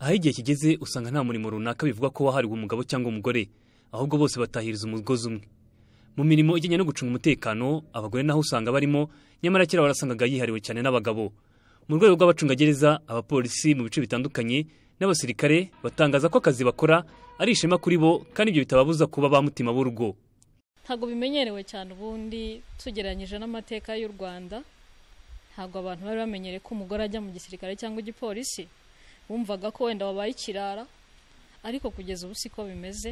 aho igihe kigeze usanga nta murimo runaka bivuga ko wahariwe umugabo cyangwa umugore ahubwo bose batahiriza umugozi umwe mu mirimo ijyanye no gucunga umutekano abagore naho usanga barimo nyamara kera warasangaga yihariwe cyane n'abagabo mu rwego rw'abacungagereza abapolisi mu bice bitandukanye n'abasirikare batangaza ko akazi bakora ari ishema kuri bo kandi ibyo bitababuza kuba ba mutima w'urugo ntabwo bimenyerewe cyane ubundi tugereranyije n'amateka y'u rwanda ntabwo abantu bari bamenyereye ko umugore ajya mu gisirikare cyangwa igipolisi wumvaga ko wenda wabaye ikirara ariko kugeza ubu siko bimeze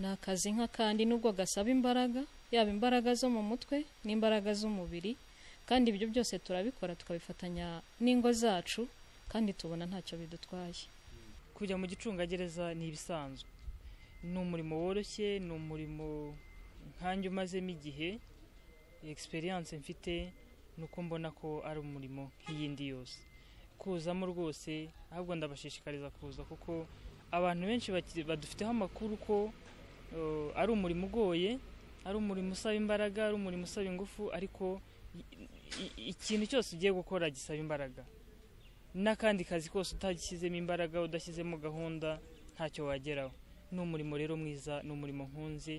ni akazi nk'akandi nubwo gasaba imbaraga yaba imbaraga zo mu mutwe n'imbaraga z'umubiri kandi ibyo byose turabikora tukabifatanya n'ingo zacu kandi tubona ntacyo bidutwaye kujya mu gicungagereza ni ibisanzwe ni umurimo woroshye ni umurimo nkanjye umazemo igihe egisperiyanse mfite ni mbona ko ari umurimo nk'iyindi yose kuzamo rwose ahubwo ndabashishikariza kuza kuko abantu benshi badufiteho amakuru ko oh, ari umurimo ugoye ari umurimo usaba imbaraga ari umurimo usaba ingufu ariko ikintu cyose ugiye gukora gisaba imbaraga n'akandi kazi kose utagishyizemo imbaraga udashyizemo gahunda ntacyo wageraho ni umurimo rero mwiza ni umurimo nkunzi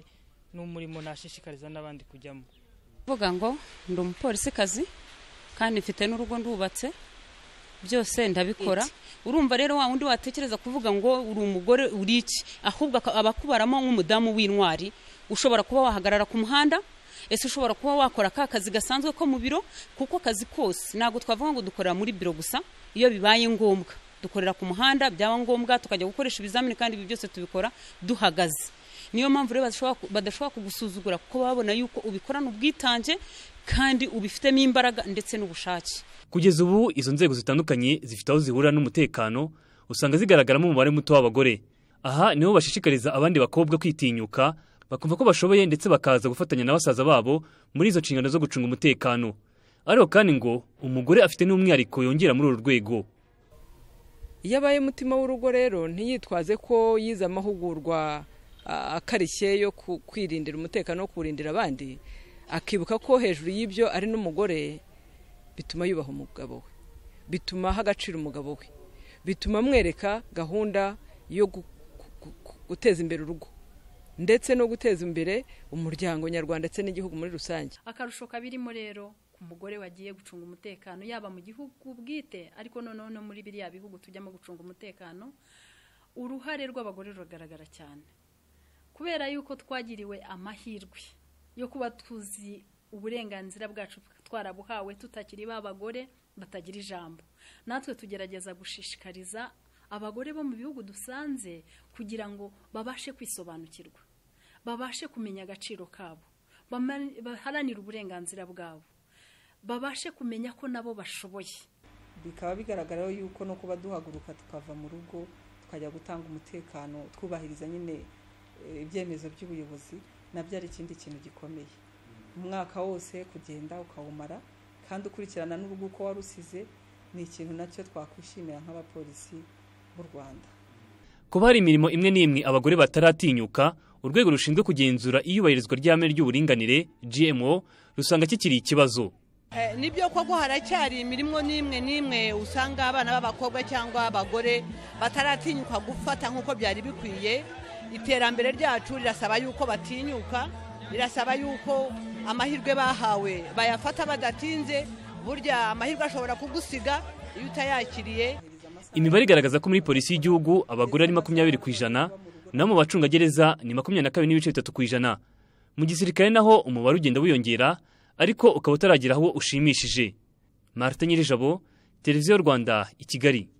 ni umurimo nashishikariza n'abandi kujyamo uvuga ngo ndi umupolisi kazi kandi mfite n'urugo ndubatse byose ndabikora urumva rero wa wundi watekereza kuvuga ngo uri umugore uri iki ahubwo abakubaramo nk'umudamu w'intwari ushobora kuba wahagarara ku muhanda ese ushobora kuba wakora ka kazi gasanzwe ko mu biro kuko akazi kose ntabwo twavuga ngo dukorera muri biro gusa iyo bibaye ngombwa dukorera ku muhanda byaba ngombwa tukajya gukoresha ibizamini kandi ibi byose tubikora duhagaze niyo mpamvu rero badashobora kugusuzugura kuko babona yuko ubikorana ubwitange kandi ubifitemo imbaraga ndetse n'ubushake kugeza ubu izo nzego zitandukanye zifite aho zihurira n'umutekano usanga zigaragaramo umubare muto w'abagore aha niho bashishikariza abandi bakobwa kwitinyuka bakumva ko bashoboye ndetse bakaza gufatanya na basaza babo muri izo nshingano zo gucunga umutekano ariko kandi ngo umugore afite n'umwihariko yongera muri uru rwego iyo abaye umutima w'urugo rero ntiyitwaze ko yize amahugurwa akarishye yo kwirindira umutekano no kurindira abandi akibuka ko hejuru y'ibyo ari n'umugore bituma yubaha umugabo we bituma aha agaciro umugabo we bituma amwereka gahunda yo guteza imbere urugo ndetse no guteza imbere umuryango nyarwanda ndetse n'igihugu muri rusange akarusho kabirimo rero ku mugore wagiye gucunga umutekano yaba mu gihugu bwite ariko noneho no muri biriya bihugu tujyamo gucunga umutekano uruhare rw'abagore ruragaragara cyane kubera yuko twagiriwe amahirwe yo kuba tuzi uburenganzira bwacu twarabuhawe tutakiri ba bagore batagira ijambo natwe tugerageza gushishikariza abagore bo mu bihugu dusanze kugira ngo babashe kwisobanukirwa babashe kumenya agaciro kabo baharanire uburenganzira bwabo babashe kumenya ko nabo bashoboye bikaba bigaragara yuko no kuba duhaguruka tukava mu rugo tukajya gutanga umutekano twubahiriza nyine eh, ibyemezo by'ubuyobozi nabyo ari ikindi kintu gikomeye umwaka wose kugenda ukawumara kandi ukurikirana n'urugo uko wari ni ikintu nacyo twakwishimira nk'abapolisi b'u rwanda kuba hari imirimo imwe n'imwe abagore bataratinyuka urwego rushinzwe kugenzura iyubahirizwa ry'ame ry'uburinganire gmo rusanga kikiri ikibazo eh, nibyo koko haracyari imirimo n'imwe n'imwe usanga abana b'abakobwa cyangwa abagore bataratinyuka gufata nk'uko byari bikwiye iterambere ryacu rirasaba yuko batinyuka birasaba yuko amahirwe bahawe bayafata badatinze burya amahirwe ashobora kugusiga iyo utayakiriye imibare igaragaza ko muri polisi y'igihugu abagore ari makumyabiri ku ijana naho mu bacungagereza ni makumyabiri na kabiri n'ibice bitatu ku ijana mu gisirikare naho umubare ugenda wiyongera ariko ukaba utaragera aho ushimishije marite nyirijabo televiziyo rwanda i kigali